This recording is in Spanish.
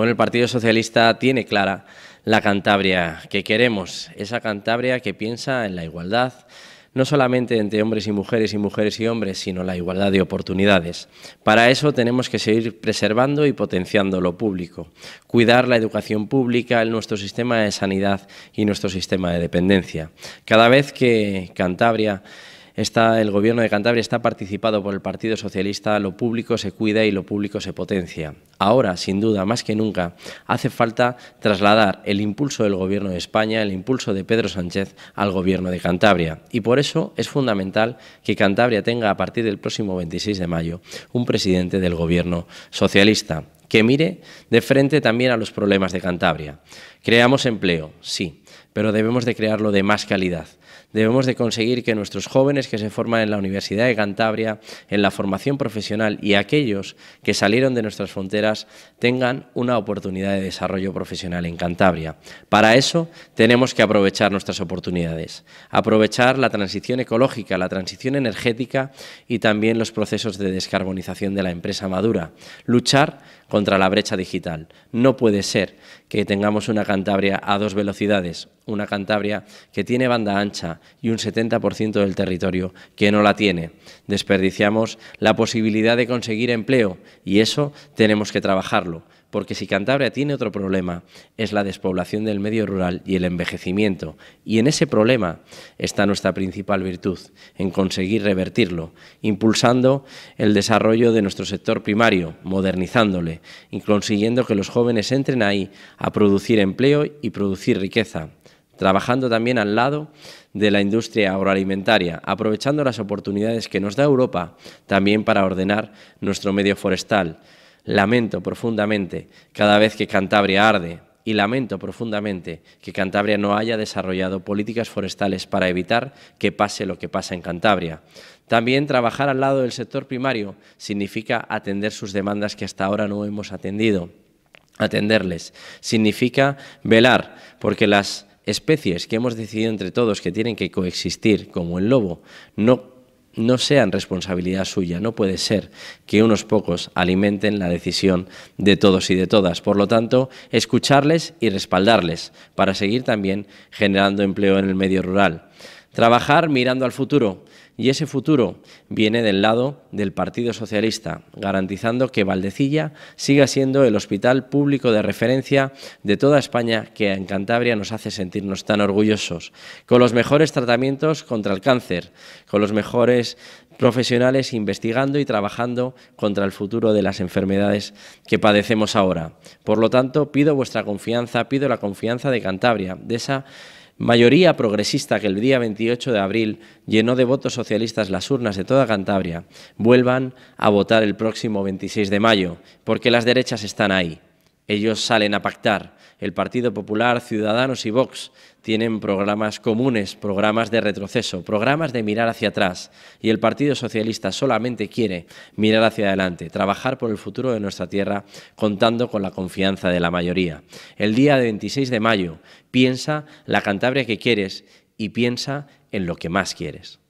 Bueno, el Partido Socialista tiene clara la Cantabria que queremos, esa Cantabria que piensa en la igualdad, no solamente entre hombres y mujeres y mujeres y hombres, sino la igualdad de oportunidades. Para eso tenemos que seguir preservando y potenciando lo público, cuidar la educación pública, nuestro sistema de sanidad y nuestro sistema de dependencia. Cada vez que Cantabria el Gobierno de Cantabria está participado por el Partido Socialista, lo público se cuida y lo público se potencia. Ahora, sin duda, más que nunca, hace falta trasladar el impulso del Gobierno de España, el impulso de Pedro Sánchez al Gobierno de Cantabria. Y por eso es fundamental que Cantabria tenga a partir del próximo 26 de mayo un presidente del Gobierno socialista que mire de frente también a los problemas de Cantabria. Creamos empleo, sí, pero debemos de crearlo de más calidad. Debemos de conseguir que nuestros jóvenes que se forman en la Universidad de Cantabria, en la formación profesional y aquellos que salieron de nuestras fronteras tengan una oportunidad de desarrollo profesional en Cantabria. Para eso tenemos que aprovechar nuestras oportunidades, aprovechar la transición ecológica, la transición energética y también los procesos de descarbonización de la empresa madura, luchar contra la brecha digital. No puede ser que tengamos una Cantabria a dos velocidades, una Cantabria que tiene banda ancha y un 70% del territorio que no la tiene. Desperdiciamos la posibilidad de conseguir empleo y eso tenemos que trabajarlo porque si Cantabria tiene otro problema, es la despoblación del medio rural y el envejecimiento. Y en ese problema está nuestra principal virtud, en conseguir revertirlo, impulsando el desarrollo de nuestro sector primario, modernizándole y consiguiendo que los jóvenes entren ahí a producir empleo y producir riqueza trabajando también al lado de la industria agroalimentaria, aprovechando las oportunidades que nos da Europa también para ordenar nuestro medio forestal. Lamento profundamente cada vez que Cantabria arde y lamento profundamente que Cantabria no haya desarrollado políticas forestales para evitar que pase lo que pasa en Cantabria. También trabajar al lado del sector primario significa atender sus demandas que hasta ahora no hemos atendido. Atenderles significa velar porque las especies que hemos decidido entre todos que tienen que coexistir, como el lobo, no no sean responsabilidad suya. No puede ser que unos pocos alimenten la decisión de todos y de todas. Por lo tanto, escucharles y respaldarles para seguir también generando empleo en el medio rural. Trabajar mirando al futuro. Y ese futuro viene del lado del Partido Socialista, garantizando que Valdecilla siga siendo el hospital público de referencia de toda España que en Cantabria nos hace sentirnos tan orgullosos, con los mejores tratamientos contra el cáncer, con los mejores profesionales investigando y trabajando contra el futuro de las enfermedades que padecemos ahora. Por lo tanto, pido vuestra confianza, pido la confianza de Cantabria, de esa mayoría progresista que el día 28 de abril llenó de votos socialistas las urnas de toda Cantabria, vuelvan a votar el próximo 26 de mayo, porque las derechas están ahí. Ellos salen a pactar. El Partido Popular, Ciudadanos y Vox tienen programas comunes, programas de retroceso, programas de mirar hacia atrás. Y el Partido Socialista solamente quiere mirar hacia adelante, trabajar por el futuro de nuestra tierra contando con la confianza de la mayoría. El día 26 de mayo, piensa la Cantabria que quieres y piensa en lo que más quieres.